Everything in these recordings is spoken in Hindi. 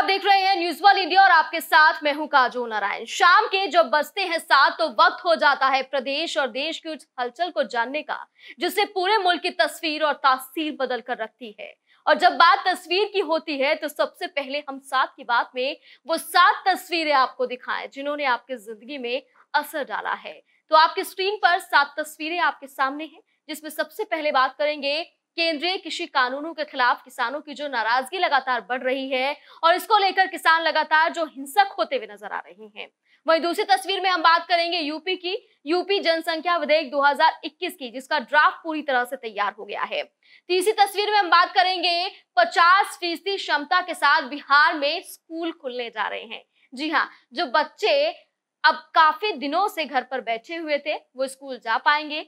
आप देख रहे हैं न्यूज वन इंडिया और आपके साथ मैं हूं काजू नारायण शाम के जब बजते हैं सात तो वक्त हो जाता है प्रदेश और देश की उस हलचल को जानने का जिससे पूरे मुल्क की तस्वीर और तासीर बदल कर रखती है और जब बात तस्वीर की होती है तो सबसे पहले हम साथ की बात में वो सात तस्वीरें आपको दिखाएं जिन्होंने आपके जिंदगी में असर डाला है तो आपके स्क्रीन पर सात तस्वीरें आपके सामने हैं जिसमें सबसे पहले बात करेंगे केंद्रीय कृषि कानूनों के खिलाफ किसानों की जो नाराजगी लगातार बढ़ रही है और इसको लेकर किसान लगातार जो हिंसक होते हुए नजर आ रहे हैं वहीं दूसरी तस्वीर में हम बात करेंगे यूपी की यूपी जनसंख्या विधेयक 2021 की जिसका ड्राफ्ट पूरी तरह से तैयार हो गया है तीसरी तस्वीर में हम बात करेंगे 50 फीसदी क्षमता के साथ बिहार में स्कूल खुलने जा रहे हैं जी हाँ जो बच्चे अब काफी दिनों से घर पर बैठे हुए थे वो स्कूल जा पाएंगे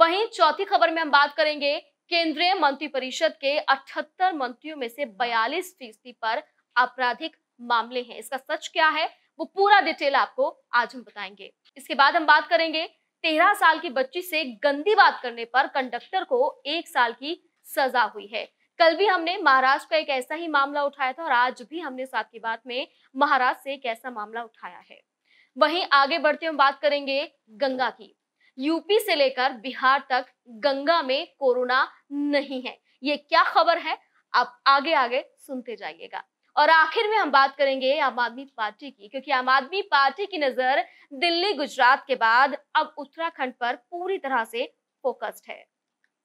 वहीं चौथी खबर में हम बात करेंगे केंद्रीय मंत्रिपरिषद के 78 मंत्रियों में से 42 फीसदी पर आपराधिक मामले हैं इसका सच क्या है वो पूरा डिटेल आपको आज हम बताएंगे इसके बाद हम बात करेंगे तेरह साल की बच्ची से गंदी बात करने पर कंडक्टर को एक साल की सजा हुई है कल भी हमने महाराष्ट्र का एक ऐसा ही मामला उठाया था और आज भी हमने साथ की बात में महाराष्ट्र से एक ऐसा मामला उठाया है वहीं आगे बढ़ते हम बात करेंगे गंगा की यूपी से लेकर बिहार तक गंगा में कोरोना नहीं है ये क्या खबर है आप आगे आगे सुनते जाइएगा और आखिर में हम बात करेंगे आम आदमी पार्टी की क्योंकि आम आदमी पार्टी की नजर दिल्ली गुजरात के बाद अब उत्तराखंड पर पूरी तरह से फोकस्ड है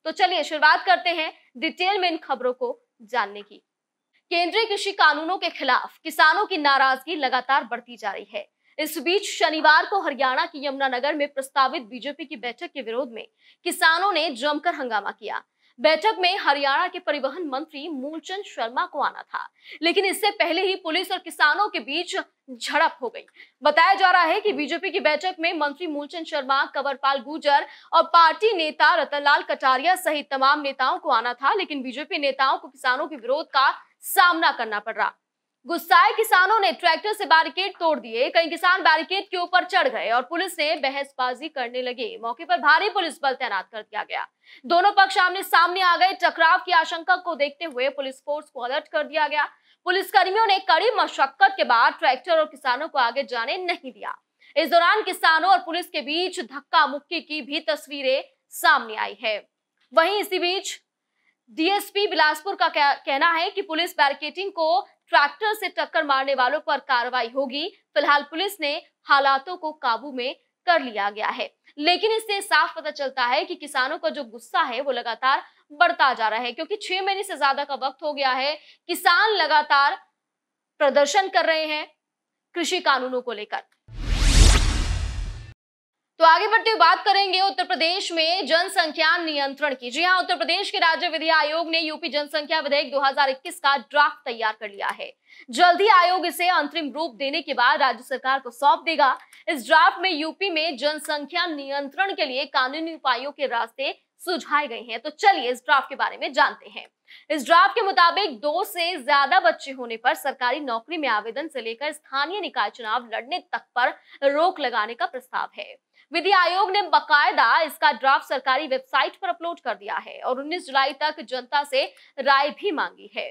तो चलिए शुरुआत करते हैं डिटेल में इन खबरों को जानने की केंद्रीय कृषि कानूनों के खिलाफ किसानों की नाराजगी लगातार बढ़ती जा रही है इस बीच शनिवार को हरियाणा के यमुनानगर में प्रस्तावित बीजेपी की बैठक के विरोध में किसानों ने जमकर हंगामा किया बैठक में हरियाणा के परिवहन मंत्री मूलचंद शर्मा को आना था लेकिन इससे पहले ही पुलिस और किसानों के बीच झड़प हो गई बताया जा रहा है कि बीजेपी की बैठक में मंत्री मूलचंद शर्मा कंवरपाल गुजर और पार्टी नेता रतनलाल कटारिया सहित तमाम नेताओं को आना था लेकिन बीजेपी नेताओं को किसानों के विरोध का सामना करना पड़ रहा गुस्साए किसानों ने ट्रैक्टर से बैरिकेड तोड़ दिए कई किसान बैरिकेड के ऊपर चढ़ गए और पुलिस ने बहसबाजी करने लगे मौके पर भारी पुलिस बल तैनात कर दिया गया दोनों पक्ष आमने सामने आ गए टकराव की आशंका को देखते हुए पुलिस फोर्स को अलर्ट कर दिया गया पुलिसकर्मियों ने कड़ी मशक्कत के बाद ट्रैक्टर और किसानों को आगे जाने नहीं दिया इस दौरान किसानों और पुलिस के बीच धक्का मुक्की की भी तस्वीरें सामने आई है वहीं इसी बीच डीएसपी बिलासपुर का कहना है कि पुलिस बैरिकेटिंग को ट्रैक्टर से टक्कर मारने वालों पर कार्रवाई होगी फिलहाल पुलिस ने हालातों को काबू में कर लिया गया है लेकिन इससे साफ पता चलता है कि किसानों का जो गुस्सा है वो लगातार बढ़ता जा रहा है क्योंकि छह महीने से ज्यादा का वक्त हो गया है किसान लगातार प्रदर्शन कर रहे हैं कृषि कानूनों को लेकर तो आगे बढ़ते हुए बात करेंगे उत्तर प्रदेश में जनसंख्या नियंत्रण की जी हाँ उत्तर प्रदेश के राज्य विधि आयोग ने यूपी जनसंख्या विधेयक 2021 का ड्राफ्ट तैयार कर लिया है जल्दी आयोग इसे अंतरिम रूप देने के बाद राज्य सरकार को सौंप देगा इस ड्राफ्ट में यूपी में जनसंख्या नियंत्रण के लिए कानूनी उपायों के रास्ते सुझाए गए हैं तो चलिए इस ड्राफ्ट के बारे में जानते हैं इस ड्राफ्ट के मुताबिक दो से ज्यादा बच्चे होने पर सरकारी नौकरी में आवेदन से लेकर स्थानीय निकाय चुनाव लड़ने तक पर रोक लगाने का प्रस्ताव है विधि आयोग ने बकायदा इसका ड्राफ्ट सरकारी वेबसाइट पर अपलोड कर दिया है और 19 जुलाई तक जनता से राय भी मांगी है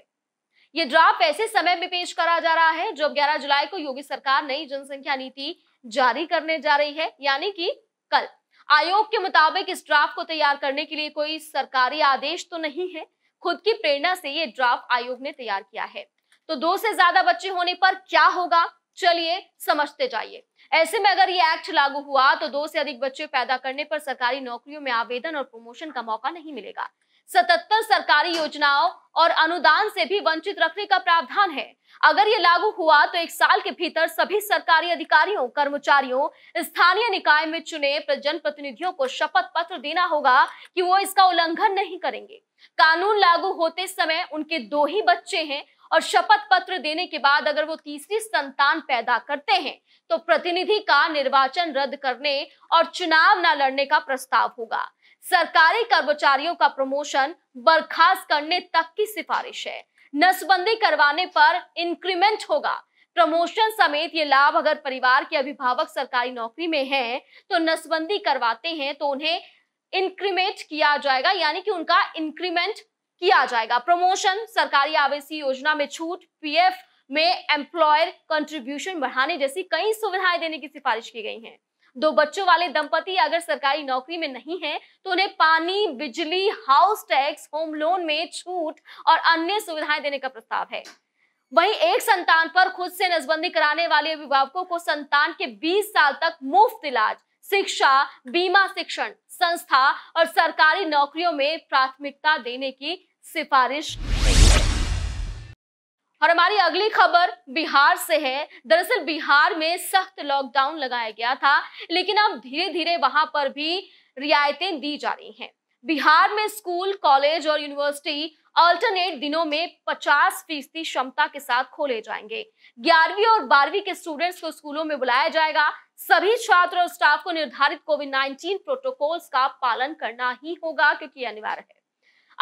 ये ड्राफ्ट ऐसे समय में पेश करा जा रहा है जब 11 जुलाई को योगी सरकार नई जनसंख्या नीति जारी करने जा रही है यानी कि कल आयोग के मुताबिक इस ड्राफ्ट को तैयार करने के लिए कोई सरकारी आदेश तो नहीं है खुद की प्रेरणा से ये ड्राफ्ट आयोग ने तैयार किया है तो दो से ज्यादा बच्चे होने पर क्या होगा चलिए समझते जाइए ऐसे में अगर ये एक्ट लागू हुआ तो दो से अधिक बच्चे पैदा करने पर सरकारी नौकरियों में आवेदन और प्रमोशन का मौका नहीं मिलेगा सतहत्तर सरकारी योजनाओं और अनुदान से भी वंचित रखने का प्रावधान है अगर ये लागू हुआ तो एक साल के भीतर सभी सरकारी अधिकारियों कर्मचारियों स्थानीय निकाय में चुने जनप्रतिनिधियों को शपथ पत्र देना होगा कि वो इसका उल्लंघन नहीं करेंगे कानून लागू होते समय उनके दो ही बच्चे हैं और शपथ पत्र देने के बाद अगर वो तीसरी संतान पैदा करते हैं तो प्रतिनिधि का निर्वाचन रद्द करने और चुनाव न लड़ने का प्रस्ताव होगा सरकारी कर्मचारियों का प्रमोशन बर्खास्त करने तक की सिफारिश है नसबंदी करवाने पर इंक्रीमेंट होगा प्रमोशन समेत ये लाभ अगर परिवार के अभिभावक सरकारी नौकरी में हैं तो नसबंदी करवाते हैं तो उन्हें इंक्रीमेंट किया जाएगा यानी कि उनका इंक्रीमेंट किया जाएगा प्रमोशन सरकारी आवासीय योजना में छूट पीएफ में एम्प्लॉयर कंट्रीब्यूशन बढ़ाने जैसी कई सुविधाएं देने की सिफारिश की गई है दो बच्चों वाले दंपति अगर सरकारी नौकरी में नहीं है तो उन्हें पानी बिजली हाउस टैक्स होम लोन में छूट और अन्य सुविधाएं देने का प्रस्ताव है वहीं एक संतान पर खुद से नजबंदी कराने वाले अभिभावकों को संतान के 20 साल तक मुफ्त इलाज शिक्षा बीमा शिक्षण संस्था और सरकारी नौकरियों में प्राथमिकता देने की सिफारिश और हमारी अगली खबर बिहार से है दरअसल बिहार में सख्त लॉकडाउन लगाया गया था लेकिन अब धीरे धीरे वहां पर भी रियायतें दी जा रही हैं बिहार में स्कूल कॉलेज और यूनिवर्सिटी अल्टरनेट दिनों में 50 फीसदी क्षमता के साथ खोले जाएंगे ग्यारहवीं और बारहवीं के स्टूडेंट्स को स्कूलों में बुलाया जाएगा सभी छात्र और स्टाफ को निर्धारित कोविड नाइन्टीन प्रोटोकॉल का पालन करना ही होगा क्योंकि अनिवार्य है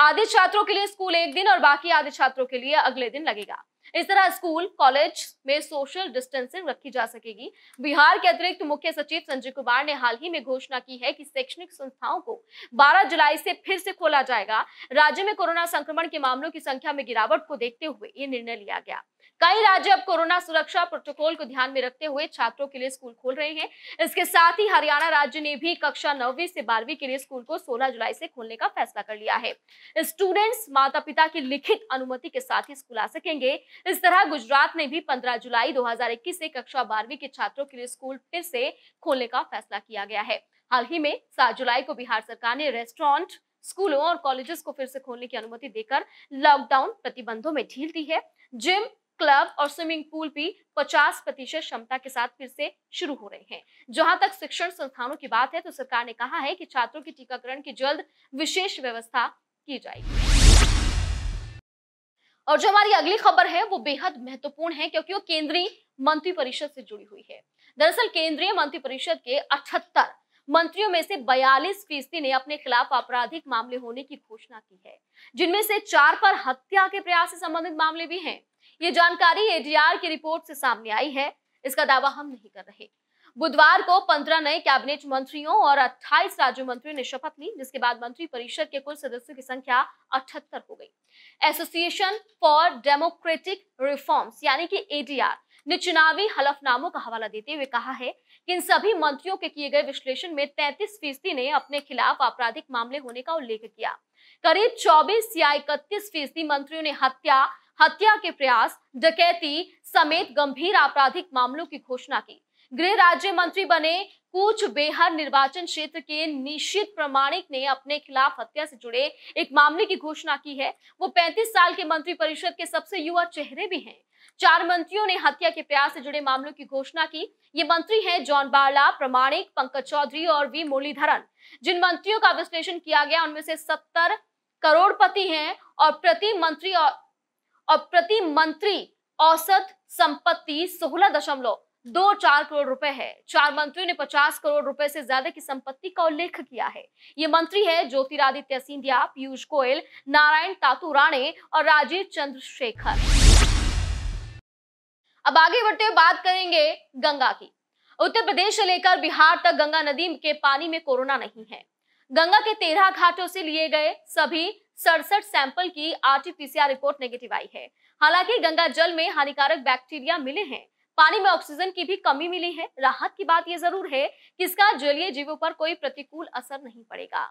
आधे छात्रों के लिए स्कूल एक दिन और बाकी आधे छात्रों के लिए अगले दिन लगेगा इस तरह स्कूल कॉलेज में सोशल डिस्टेंसिंग रखी जा सकेगी बिहार के अतिरिक्त मुख्य सचिव संजय कुमार ने हाल ही में घोषणा की है कि शैक्षणिक संस्थाओं को 12 जुलाई से फिर से खोला जाएगा राज्य में कोरोना संक्रमण के मामलों की संख्या में गिरावट को देखते हुए ये निर्णय लिया गया कई राज्य अब कोरोना सुरक्षा प्रोटोकॉल को ध्यान में रखते हुए छात्रों के लिए स्कूल खोल रहे हैं इसके साथ ही हरियाणा राज्य ने भी कक्षा नौवीं से बारहवीं के लिए स्कूल को 16 जुलाई से खोलने का फैसला कर लिया है स्टूडेंट्स माता पिता की लिखित अनुमति के साथ ही स्कूल आ सकेंगे इस तरह गुजरात ने भी पंद्रह जुलाई दो से कक्षा बारहवीं के छात्रों के लिए स्कूल फिर से खोलने का फैसला किया गया है हाल ही में सात जुलाई को बिहार सरकार ने रेस्टोरेंट स्कूलों और कॉलेजेस को फिर से खोलने की अनुमति देकर लॉकडाउन प्रतिबंधों में ढील दी है जिम क्लब और स्विमिंग पूल भी 50 प्रतिशत क्षमता के साथ फिर से शुरू हो रहे हैं जहां तक शिक्षण संस्थानों की बात है तो सरकार ने कहा है कि छात्रों के टीकाकरण की जल्द विशेष व्यवस्था की जाएगी और जो हमारी अगली खबर है वो बेहद महत्वपूर्ण है क्योंकि वो केंद्रीय मंत्रिपरिषद से जुड़ी हुई है दरअसल केंद्रीय मंत्रिपरिषद के अठहत्तर मंत्रियों में से बयालीस फीसदी ने अपने खिलाफ आपराधिक मामले होने की घोषणा की है जिनमें से चार पर हत्या के प्रयास से संबंधित मामले भी हैं ये जानकारी एडीआर की रिपोर्ट से सामने आई है इसका दावा हम नहीं कर रहे बुधवार को पंद्रह नए कैबिनेट मंत्रियों और 28 राज्य मंत्रियों ने शपथ ली जिसके बाद मंत्री परिषद के कुल सदस्यों की संख्या अठहत्तर हो गई एसोसिएशन फॉर डेमोक्रेटिक रिफॉर्म्स यानी कि एडीआर ने चुनावी हलफनामों का हवाला देते हुए कहा है कि इन सभी मंत्रियों के किए गए विश्लेषण में 33 फीसदी ने अपने खिलाफ आपराधिक मामले होने का उल्लेख किया करीब 24 या इकतीस फीसदी मंत्रियों ने हत्या हत्या के प्रयास डकैती समेत गंभीर आपराधिक मामलों की घोषणा की गृह राज्य मंत्री बने कूच बेहर निर्वाचन क्षेत्र के निश्चित प्रमाणिक ने अपने खिलाफ हत्या से जुड़े एक मामले की घोषणा की है वो 35 साल के मंत्री परिषद के सबसे युवा चेहरे भी हैं चार मंत्रियों ने हत्या के प्रयास से जुड़े मामलों की घोषणा की ये मंत्री हैं जॉन बार्ला प्रमाणिक पंकज चौधरी और वी मुरलीधरन जिन मंत्रियों का विश्लेषण किया गया उनमें से सत्तर करोड़पति हैं और प्रति मंत्री और और प्रति मंत्री औसत संपत्ति सोलह दशमलव दो चार करोड़ रुपए है चार मंत्रियों ने पचास करोड़ रुपए से ज्यादा की संपत्ति का उल्लेख किया है ये मंत्री है ज्योतिरादित्य सिंधिया पीयूष गोयल नारायण तातू राणे और राजीव चंद्रशेखर अब आगे बढ़ते हुए बात करेंगे गंगा की उत्तर प्रदेश से लेकर बिहार तक गंगा नदी के पानी में कोरोना नहीं है गंगा के तेरह घाटों से लिए गए सभी सड़सठ सैंपल की आरटीपीसीआर रिपोर्ट नेगेटिव आई है हालांकि गंगा जल में हानिकारक बैक्टीरिया मिले हैं पानी में ऑक्सीजन की भी कमी मिली है राहत की बात यह जरूर है कि इसका जलीय जीवों पर कोई प्रतिकूल असर नहीं पड़ेगा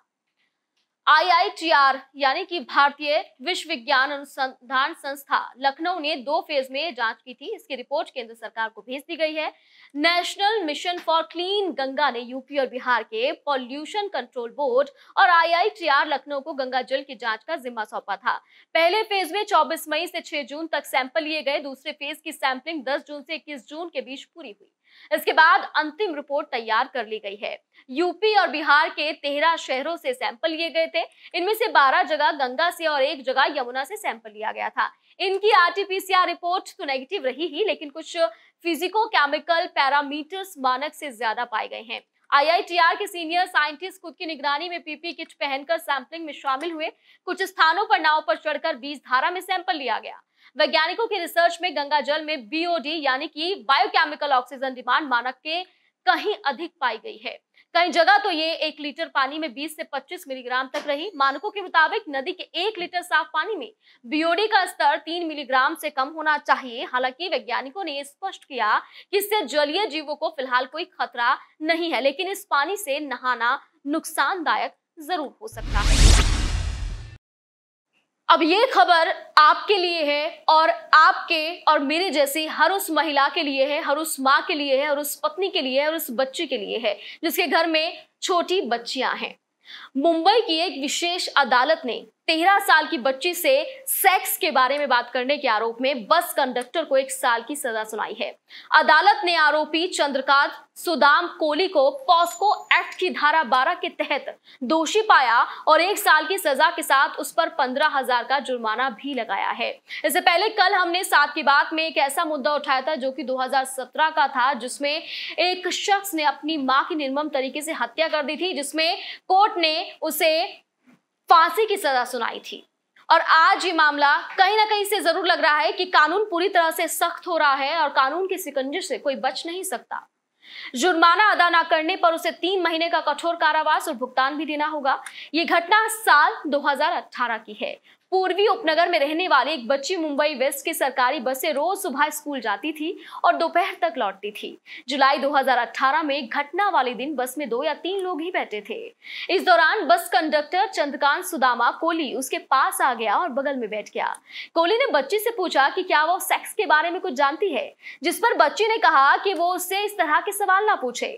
आईआईटीआर यानी कि भारतीय विश्वविज्ञान अनुसंधान संस्था लखनऊ ने दो फेज में जांच की थी इसकी रिपोर्ट केंद्र सरकार को भेज दी गई है national mission for clean Ganga ने यूपी और बिहार के पॉल्यूशन कंट्रोल बोर्ड और आईआईटीआर लखनऊ को गंगा जल की जांच का जिम्मा सौंपा था पहले फेज में चौबीस मई से छह जून तक सैंपल लिए गए दूसरे फेज की सैंपलिंग दस जून से इक्कीस जून के बीच पूरी हुई इसके बाद अंतिम रिपोर्ट तैयार कर ली गई है यूपी और बिहार के तेरह शहरों से सैंपल लिए गए थे इनमें से 12 जगह गंगा से और एक जगह यमुना से सैंपल लिया गया था इनकी आरटीपीसीआर रिपोर्ट तो नेगेटिव रही ही लेकिन कुछ फिजिको केमिकल पैरामीटर्स मानक से ज्यादा पाए गए हैं आईआईटीआर के सीनियर साइंटिस्ट खुद की निगरानी में पीपी किट पहनकर सैंपलिंग में शामिल हुए कुछ स्थानों पर नाव पर चढ़कर बीज धारा में सैंपल लिया गया वैज्ञानिकों की रिसर्च में गंगा जल में बीओडी यानी कि बायोकेमिकल ऑक्सीजन डिमांड मानक के कहीं अधिक पाई गई है कई जगह तो ये एक लीटर पानी में 20 से 25 मिलीग्राम तक रही मानकों के मुताबिक नदी के एक लीटर साफ पानी में बीओडी का स्तर 3 मिलीग्राम से कम होना चाहिए हालांकि वैज्ञानिकों ने स्पष्ट किया कि इससे जलीय जीवों को फिलहाल कोई खतरा नहीं है लेकिन इस पानी से नहाना नुकसानदायक जरूर हो सकता है अब ये खबर आपके लिए है और आपके और मेरे जैसी हर उस महिला के लिए है हर उस माँ के लिए है और उस पत्नी के लिए है और उस बच्चे के लिए है जिसके घर में छोटी बच्चियां हैं मुंबई की एक विशेष अदालत ने तेरह साल की बच्ची से सेक्स के बारे में बात करने के आरोप में बस कंडक्टर को एक साल की सजा सुनाई है अदालत ने आरोपी चंद्रकांत सुदाम कोली को पॉस्को एक्ट की धारा बारह के तहत दोषी पाया और एक साल की सजा के साथ उस पर पंद्रह हजार का जुर्माना भी लगाया है इससे पहले कल हमने सात की बात में एक ऐसा मुद्दा उठाया था जो कि 2017 का था जिसमें एक शख्स ने अपनी मां की निर्मम तरीके से हत्या कर दी थी जिसमें कोर्ट ने उसे फांसी की सजा सुनाई थी और आज ये मामला कहीं ना कहीं से जरूर लग रहा है कि कानून पूरी तरह से सख्त हो रहा है और कानून के सिकंजे से कोई बच नहीं सकता जुर्माना अदा न करने पर उसे तीन महीने का कठोर कारावास और भुगतान भी देना होगा यह घटना साल 2018 की है पूर्वी उपनगर में रहने वाली एक बच्ची मुंबई वेस्ट के सरकारी बस से रोज सुबह स्कूल जाती थी और दोपहर तक लौटती थी जुलाई 2018 में घटना वाले दिन बस में दो या तीन लोग ही बैठे थे इस दौरान बस कंडक्टर चंद्रकांत सुदामा कोली उसके पास आ गया और बगल में बैठ गया कोहली ने बच्ची से पूछा कि क्या वो सेक्स के बारे में कुछ जानती है जिस पर बच्ची ने कहा कि वो उससे इस तरह के सवाल ना पूछे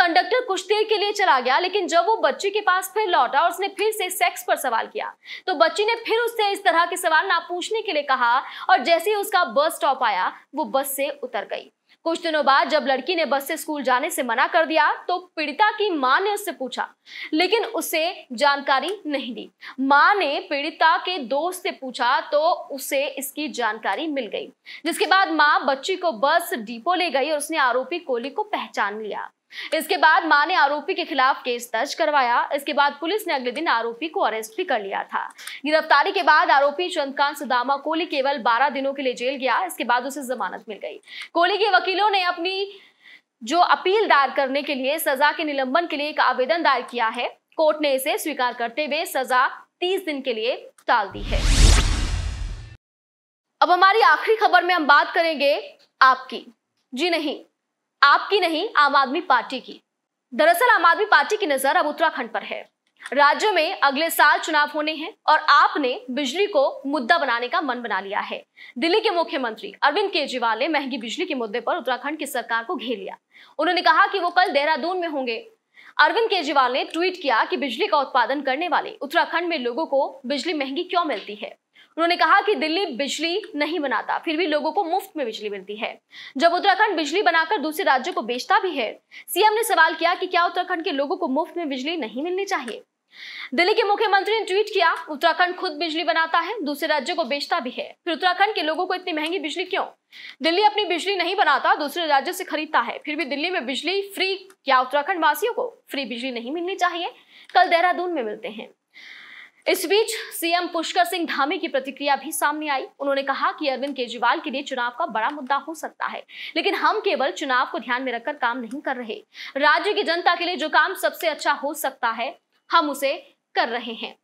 कंडक्टर कुछ देर के लिए चला गया लेकिन जब वो बच्ची के पास फिर लौटा और उसने फिर से सेक्स पर सवाल किया तो बच्ची ने फिर उससे से इस तरह के सवाल ना पूछने के लिए कहा और जैसे ही उसका बस स्टॉप आया वो बस से उतर गई कुछ दिनों बाद जब लड़की ने बस से स्कूल जाने से मना कर दिया तो पीड़िता की मां ने उससे पूछा लेकिन उसे जानकारी नहीं दी मां ने पीड़िता के दोस्त से पूछा तो उसे इसकी जानकारी मिल गई जिसके बाद मां बच्ची को बस डिपो ले गई और उसने आरोपी कोहली को पहचान लिया इसके बाद मां ने आरोपी के खिलाफ केस दर्ज करवाया इसके बाद पुलिस ने अगले दिन आरोपी को अरेस्ट भी कर लिया था गिरफ्तारी के बाद आरोपी चंद्रकांत सुदामा कोहली केवल बारह दिनों के लिए जेल गया इसके बाद उसे जमानत मिल गई कोहली के वकीलों ने अपनी जो अपील दायर करने के लिए सजा के निलंबन के लिए एक आवेदन दायर किया है कोर्ट ने इसे स्वीकार करते हुए सजा तीस दिन के लिए टाल दी है अब हमारी आखिरी खबर में हम बात करेंगे आपकी जी नहीं आपकी नहीं आम आदमी पार्टी की दरअसल आम आदमी पार्टी की नजर अब उत्तराखंड पर है राज्य में अगले साल चुनाव होने हैं और आपने बिजली को मुद्दा बनाने का मन बना लिया है दिल्ली के मुख्यमंत्री अरविंद केजरीवाल ने महंगी बिजली के मुद्दे पर उत्तराखंड की सरकार को घेर लिया उन्होंने कहा कि वो कल देहरादून में होंगे अरविंद केजरीवाल ने ट्वीट किया कि बिजली का उत्पादन करने वाले उत्तराखंड में लोगों को बिजली महंगी क्यों मिलती है उन्होंने कहा कि दिल्ली बिजली नहीं बनाता फिर भी लोगों को मुफ्त में बिजली मिलती है जब उत्तराखंड बिजली बनाकर दूसरे राज्यों को बेचता भी है सीएम ने सवाल किया कि क्या उत्तराखंड के लोगों को मुफ्त में बिजली नहीं मिलनी चाहिए दिल्ली के मुख्यमंत्री ने ट्वीट किया उत्तराखंड खुद बिजली बनाता है दूसरे राज्यों को बेचता भी है फिर उत्तराखंड के लोगों को इतनी महंगी बिजली क्यों दिल्ली अपनी बिजली नहीं बनाता दूसरे राज्यों से खरीदता है फिर भी दिल्ली में बिजली फ्री क्या उत्तराखंड वासियों को फ्री बिजली नहीं मिलनी चाहिए कल देहरादून में मिलते हैं इस बीच सीएम पुष्कर सिंह धामी की प्रतिक्रिया भी सामने आई उन्होंने कहा कि अरविंद केजरीवाल के लिए चुनाव का बड़ा मुद्दा हो सकता है लेकिन हम केवल चुनाव को ध्यान में रखकर काम नहीं कर रहे राज्य की जनता के लिए जो काम सबसे अच्छा हो सकता है हम उसे कर रहे हैं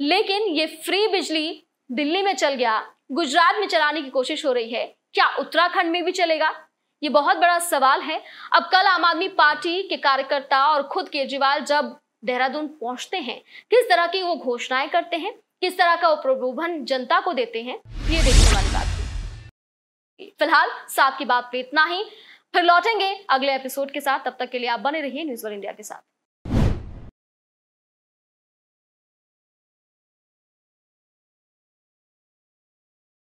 लेकिन ये फ्री बिजली दिल्ली में चल गया गुजरात में चलाने की कोशिश हो रही है क्या उत्तराखंड में भी चलेगा ये बहुत बड़ा सवाल है अब कल आम आदमी पार्टी के कार्यकर्ता और खुद केजरीवाल जब देहरादून पहुंचते हैं किस तरह की वो घोषणाएं करते हैं किस तरह का वो प्रलोभन जनता को देते हैं ये देखने वाली बात फिलहाल साथ की बात पे इतना ही फिर लौटेंगे अगले एपिसोड के साथ तब तक के लिए आप बने रहिए न्यूज वन इंडिया के साथ